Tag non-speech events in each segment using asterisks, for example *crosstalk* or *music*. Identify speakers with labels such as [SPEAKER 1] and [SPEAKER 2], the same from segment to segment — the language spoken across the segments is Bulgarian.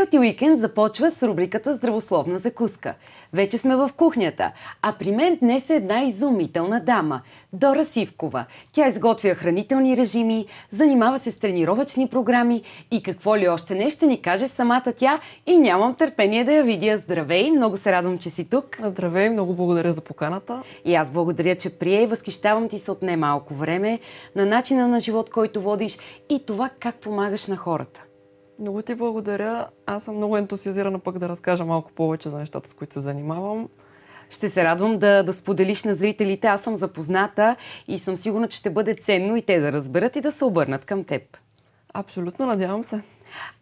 [SPEAKER 1] Healthy Weekend започва с рубриката Здравословна закуска. Вече сме в кухнята, а при мен днес е една изумителна дама – Дора Сивкова. Тя изготвя хранителни режими, занимава се с тренировъчни програми и какво ли още не ще ни каже самата тя и нямам търпение да я видя. Здравей, много се радвам, че си тук. Здравей, много благодаря за поканата. И аз благодаря, че прие и възхищавам ти се от немалко време на начина на живот, който водиш и това как помагаш на хората. Много
[SPEAKER 2] ти благодаря. Аз съм много ентусиазирана пък да разкажа малко повече за нещата, с които се занимавам.
[SPEAKER 1] Ще се радвам да, да споделиш на зрителите. Аз съм запозната и съм сигурна, че ще бъде ценно и те да разберат и да се обърнат към теб. Абсолютно, надявам се.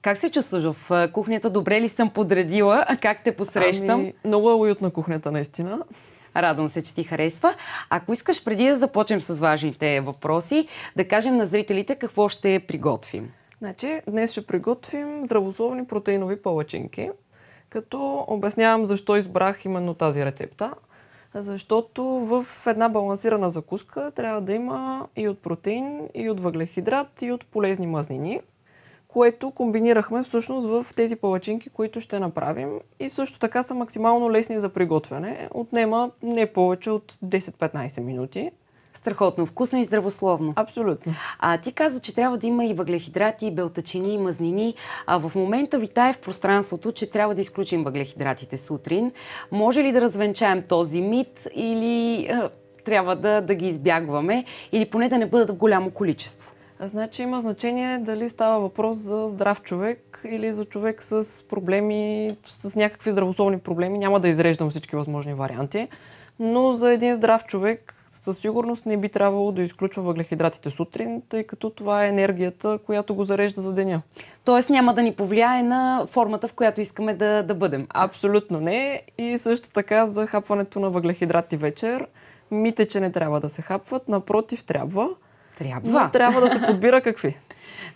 [SPEAKER 1] Как се чувстваш в кухнята? Добре ли съм подредила? Как те посрещам? Ами, много е уютна кухнята, наистина. Радвам се, че ти харесва. Ако искаш, преди да започнем с важните въпроси, да кажем на зрителите какво ще приготвим.
[SPEAKER 2] Значи, днес ще приготвим здравословни протеинови палачинки, като обяснявам защо избрах именно тази рецепта. Защото в една балансирана закуска трябва да има и от протеин, и от въглехидрат, и от полезни мазнини, което комбинирахме всъщност в тези палачинки, които ще направим. И също така са максимално лесни за приготвяне.
[SPEAKER 1] Отнема не повече от 10-15 минути. Страхотно, вкусно и здравословно. Абсолютно. А ти каза, че трябва да има и въглехидрати, и белтачини, и мазнини. А в момента витае в пространството, че трябва да изключим въглехидратите сутрин. Може ли да развенчаем този мит или трябва да, да ги избягваме или поне да не бъдат в голямо количество? Значи има
[SPEAKER 2] значение дали става въпрос за здрав човек или за човек с проблеми, с някакви здравословни проблеми. Няма да изреждам всички възможни варианти, но за един здрав човек със сигурност не би трябвало да изключва въглехидратите сутрин, тъй като това е енергията, която го зарежда за деня.
[SPEAKER 1] Тоест няма да ни
[SPEAKER 2] повлияе на формата, в която искаме да, да бъдем. Абсолютно не. И също така за хапването на въглехидрати вечер. Мите, че не трябва да се хапват, напротив, трябва.
[SPEAKER 1] Трябва. Но трябва да се подбира какви.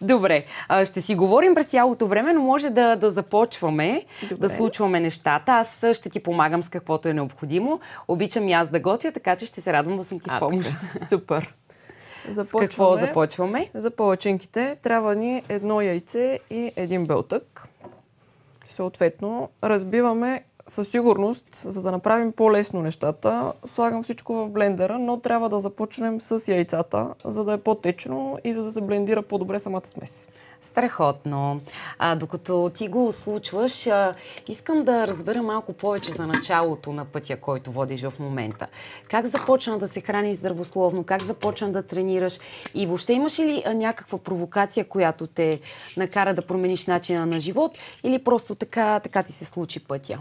[SPEAKER 1] Добре, а, ще си говорим през цялото време, но може да, да започваме, Добре. да случваме нещата. Аз ще ти помагам с каквото е необходимо. Обичам и аз да готвя, така че ще се радвам да съм ти в помощ. *laughs* Супер!
[SPEAKER 2] Започваме. С какво
[SPEAKER 1] започваме? За палачинките трябва ни едно яйце и един
[SPEAKER 2] белтък. Съответно, разбиваме със сигурност, за да направим по-лесно нещата, слагам всичко в блендера, но трябва да започнем с яйцата,
[SPEAKER 1] за да е по-течно и за да се блендира по-добре самата смес. Страхотно. А, докато ти го случваш, а, искам да разбера малко повече за началото на пътя, който водиш в момента. Как започна да се храниш здравословно? Как започна да тренираш? И въобще имаш ли а, някаква провокация, която те накара да промениш начина на живот? Или просто така, така ти се случи пътя?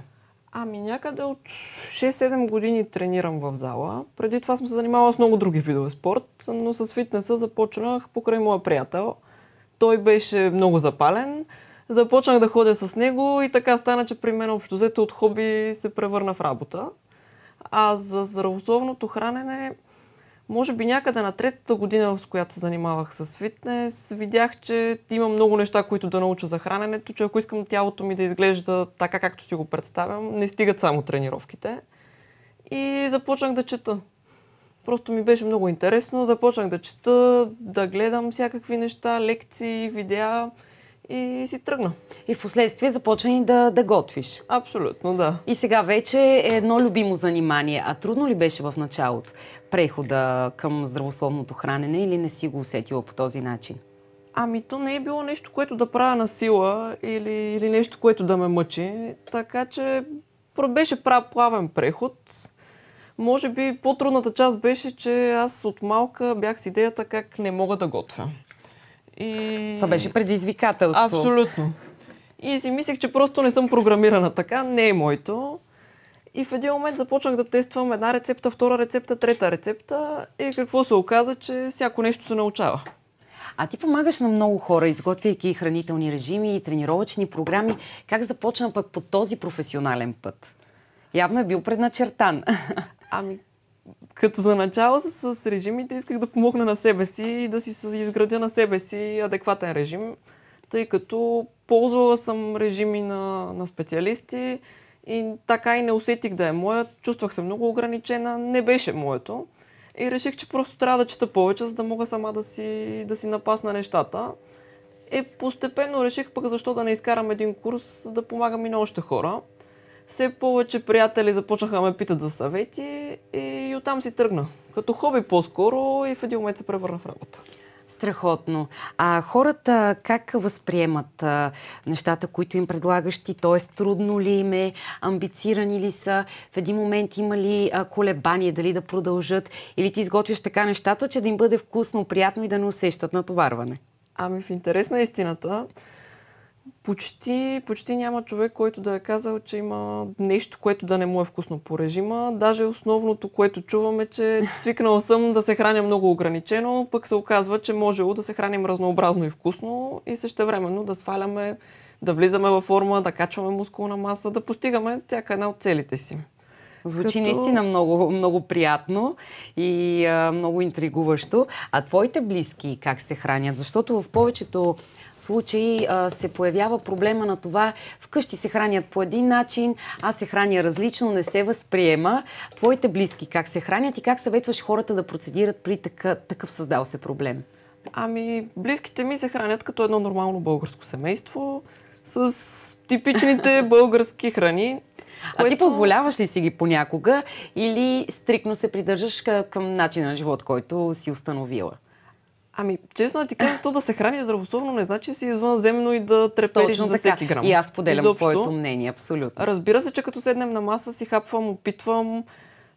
[SPEAKER 2] Ами някъде от 6-7 години тренирам в зала. Преди това съм се занимавала с много други видове спорт, но с фитнеса започнах покрай моя приятел. Той беше много запален. Започнах да ходя с него и така стана, че при мен общо взето от хоби се превърна в работа. А за здравословното хранене може би някъде на третата година, с която се занимавах с фитнес, видях, че има много неща, които да науча за храненето, че ако искам тялото ми да изглежда така, както си го представям, не стигат само тренировките. И започнах да чета. Просто ми беше много интересно. Започнах да чета, да гледам всякакви неща, лекции, видеа и си тръгна.
[SPEAKER 1] И в последствие започна да, да готвиш. Абсолютно, да. И сега вече е едно любимо занимание. А трудно ли беше в началото прехода към здравословното хранене или не си го усетила по този начин?
[SPEAKER 2] Ами то не е било нещо, което да правя на сила или, или нещо, което да ме мъчи. Така че беше плавен преход. Може би по-трудната част беше, че аз от малка бях с идеята как не мога да готвя. И... Това беше предизвикателство. Абсолютно. И си мислех, че просто не съм програмирана така, не е моето. И в един момент започнах да тествам една рецепта, втора рецепта, трета рецепта и какво се оказа, че всяко
[SPEAKER 1] нещо се научава. А ти помагаш на много хора, изготвяйки хранителни режими и тренировъчни програми. Как започна пък по този професионален път? Явно е бил предначертан. Ами, като за начало с, с режимите исках да помогна на себе
[SPEAKER 2] си и да си изградя на себе си адекватен режим, тъй като ползвала съм режими на, на специалисти и така и не усетих да е моят. Чувствах се много ограничена, не беше моето. И реших, че просто трябва да чета повече, за да мога сама да си, да си напасна нещата. Е, постепенно реших пък защо да не изкарам един курс, за да помагам и на още хора. Все повече приятели започнаха да ме питат за съвети и и оттам си тръгна. Като хоби по-скоро и в един момент се превърна в
[SPEAKER 1] работа. Страхотно. А хората как възприемат а, нещата, които им предлагаш ти? Т.е. трудно ли им е? Амбицирани ли са? В един момент има ли а, колебание дали да продължат? Или ти изготвяш така нещата, че да им бъде вкусно, приятно и да не усещат натоварване? Ами в интерес на истината,
[SPEAKER 2] почти, почти няма човек, който да е казал, че има нещо, което да не му е вкусно по режима. Даже основното, което чувам е, че свикнал съм да се храня много ограничено, пък се оказва, че можело да се храним разнообразно и вкусно и също времено да сваляме, да влизаме във форма, да качваме мускулна маса, да постигаме всяка една от целите си. Звучи като... наистина
[SPEAKER 1] много, много приятно и а, много интригуващо. А твоите близки как се хранят? Защото в повечето случай а, се появява проблема на това вкъщи се хранят по един начин, аз се храня различно, не се възприема. Твоите близки как се хранят и как съветваш хората да процедират при такъв, такъв създал се проблем? Ами, близките ми се хранят като едно нормално
[SPEAKER 2] българско семейство
[SPEAKER 1] с типичните *laughs* български храни. Което... А ти позволяваш ли си ги понякога или стрикно се придържаш към начина на живот, който си установила? Ами, честно ти кажа, то да
[SPEAKER 2] се храни здравословно не значи си извънземно и да трепериш Точно за всеки грам. И аз поделям твоето
[SPEAKER 1] мнение, абсолютно. Разбира
[SPEAKER 2] се, че като седнем на маса си хапвам, опитвам,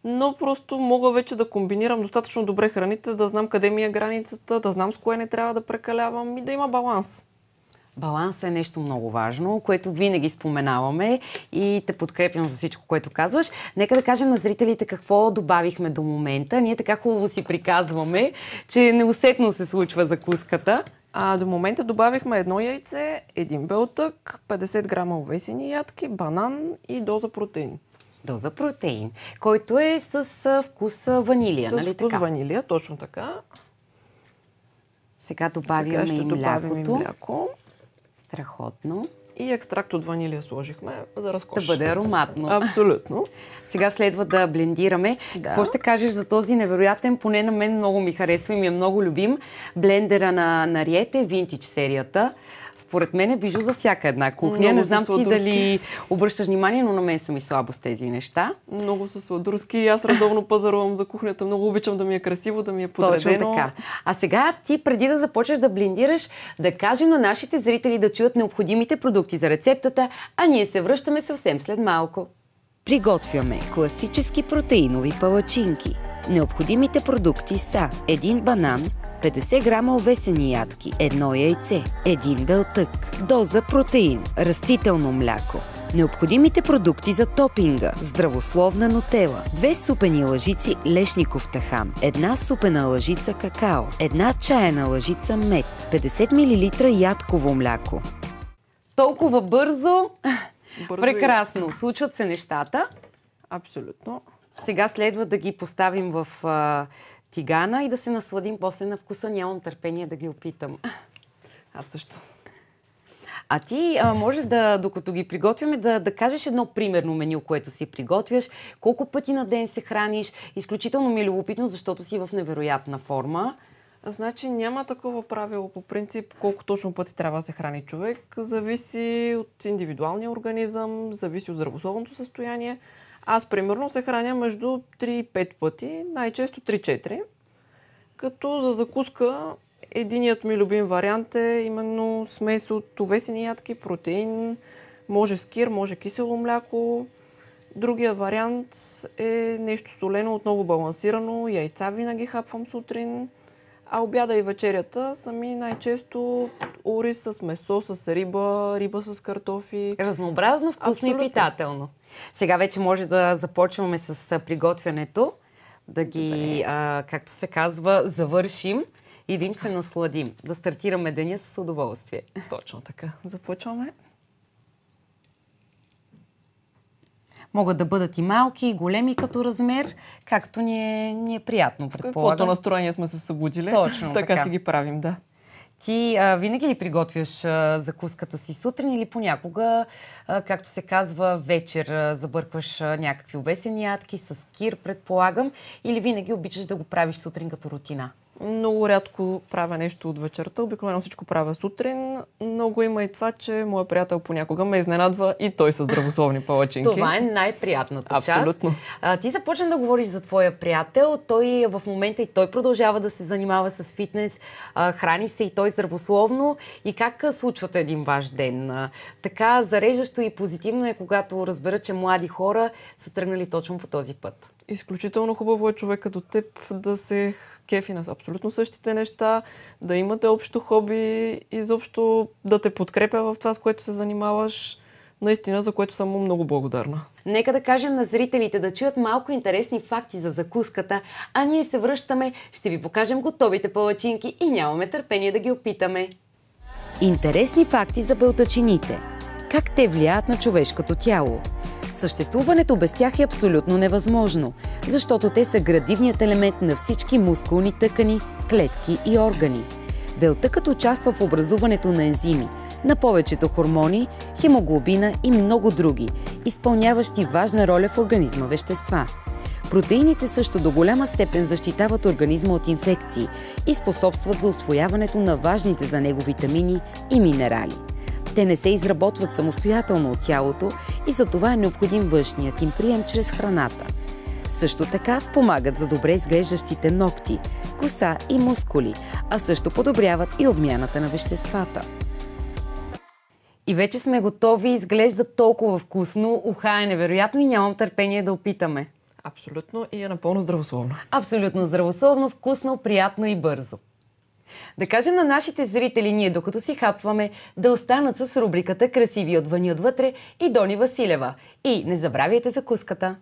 [SPEAKER 2] но просто мога вече да комбинирам достатъчно добре храните, да знам къде ми е границата, да знам с кое не трябва да прекалявам и да има баланс.
[SPEAKER 1] Баланс е нещо много важно, което винаги споменаваме и те подкрепям за всичко, което казваш. Нека да кажем на зрителите какво добавихме до момента. Ние така хубаво си приказваме, че неусетно се случва закуската. А, до момента добавихме едно яйце, един белтък,
[SPEAKER 2] 50 грама овесени ядки, банан и доза протеин. Доза протеин,
[SPEAKER 1] който е с вкус ванилия, с нали вкус така? ванилия, точно така. Сега добавяме Сега ще и млякото. Добавим и мляко. Страхотно. И екстракт от ванилия сложихме за разкош. Да бъде ароматно. Абсолютно. *laughs* Сега следва да блендираме. Да. Какво ще кажеш за този невероятен, поне на мен много ми харесва и ми е много любим, блендера на Нариете, винтич серията. Според мен е бижу за всяка една кухня. Много не знам ти дали обръщаш внимание, но на мен са ми слабо с тези неща.
[SPEAKER 2] Много са сладурски. Аз редовно пазарувам за кухнята. Много обичам да ми е красиво, да ми е подредено. Точно така. А
[SPEAKER 1] сега ти преди да започнеш да блендираш, да кажем на нашите зрители да чуят необходимите продукти за рецептата, а ние се връщаме съвсем след малко. Приготвяме класически протеинови палачинки. Необходимите продукти са един банан, 50 грама овесени ядки, едно яйце, един белтък, доза протеин, растително мляко, необходимите продукти за топинга, здравословна нотела, две супени лъжици лешников тахан, една супена лъжица какао, една чаяна лъжица мед, 50 мл ядково мляко. Толкова бързо, бързо прекрасно, случват се нещата. Абсолютно. Сега следва да ги поставим в тигана и да се насладим после на вкуса. Нямам търпение да ги опитам. Аз също. А ти а, може да, докато ги приготвяме, да, да кажеш едно примерно меню, което си приготвяш, колко пъти на ден се храниш. Изключително ми е любопитно, защото си в невероятна форма. Значи няма такова правило по принцип колко точно пъти трябва да се храни човек. Зависи
[SPEAKER 2] от индивидуалния организъм, зависи от здравословното състояние. Аз примерно се храня между 3 и 5 пъти, най-често 3-4. Като за закуска единият ми любим вариант е именно смес от овесени ядки, протеин, може скир, може кисело мляко. Другия вариант е нещо солено, отново балансирано, яйца винаги хапвам сутрин. А обяда и вечерята са ми най-често ориз с месо, с риба, риба с
[SPEAKER 1] картофи. Разнообразно, вкусно Абсолютно. и питателно. Сега вече може да започваме с приготвянето, да ги, а, както се казва, завършим и да им се насладим. Да стартираме деня с удоволствие. Точно така. Започваме. Могат да бъдат и малки, и големи като размер, както ни е, ни е приятно, предполагам. Каквото настроение сме се събудили, Точно *laughs* така, така си ги правим, да. Ти а, винаги ли приготвяш а, закуската си сутрин или понякога, а, както се казва, вечер а, забъркваш а, някакви обесени ядки с кир, предполагам, или винаги обичаш да го правиш сутрин като рутина? Много рядко
[SPEAKER 2] правя нещо от вечерта, обикновено всичко правя сутрин. Много има и това, че моя приятел понякога ме изненадва и той с здравословни палачинки. Това е най-приятната част. Абсолютно.
[SPEAKER 1] А, ти започна да говориш за твоя приятел. Той е в момента и той продължава да се занимава с фитнес, а, храни се и той здравословно. И как случват един ваш ден? А, така зареждащо и позитивно е, когато разбера, че млади хора са тръгнали точно по този път. Изключително хубаво е човекът до теб да се кефи на абсолютно същите неща,
[SPEAKER 2] да имате общо хоби, изобщо да те подкрепя в това, с което се занимаваш наистина, за което съм му много благодарна.
[SPEAKER 1] Нека да кажем на зрителите да чуят малко интересни факти за закуската, а ние се връщаме, ще ви покажем готовите палачинки и нямаме търпение да ги опитаме. Интересни факти за бълтачините Как те влияят на човешкото тяло? Съществуването без тях е абсолютно невъзможно, защото те са градивният елемент на всички мускулни тъкани, клетки и органи. Белтъкът участва в образуването на ензими, на повечето хормони, хемоглобина и много други, изпълняващи важна роля в организма вещества. Протеините също до голяма степен защитават организма от инфекции и способстват за освояването на важните за него витамини и минерали. Те не се изработват самостоятелно от тялото и за това е необходим външният им прием чрез храната. Също така спомагат за добре изглеждащите ногти, коса и мускули, а също подобряват и обмяната на веществата. И вече сме готови, изглежда толкова вкусно, уха е невероятно и нямам търпение да опитаме. Абсолютно и е напълно здравословно. Абсолютно здравословно, вкусно, приятно и бързо. Да кажем на нашите зрители, ние докато си хапваме, да останат с рубриката Красиви отвън и отвътре и Дони Василева. И не забравяйте закуската!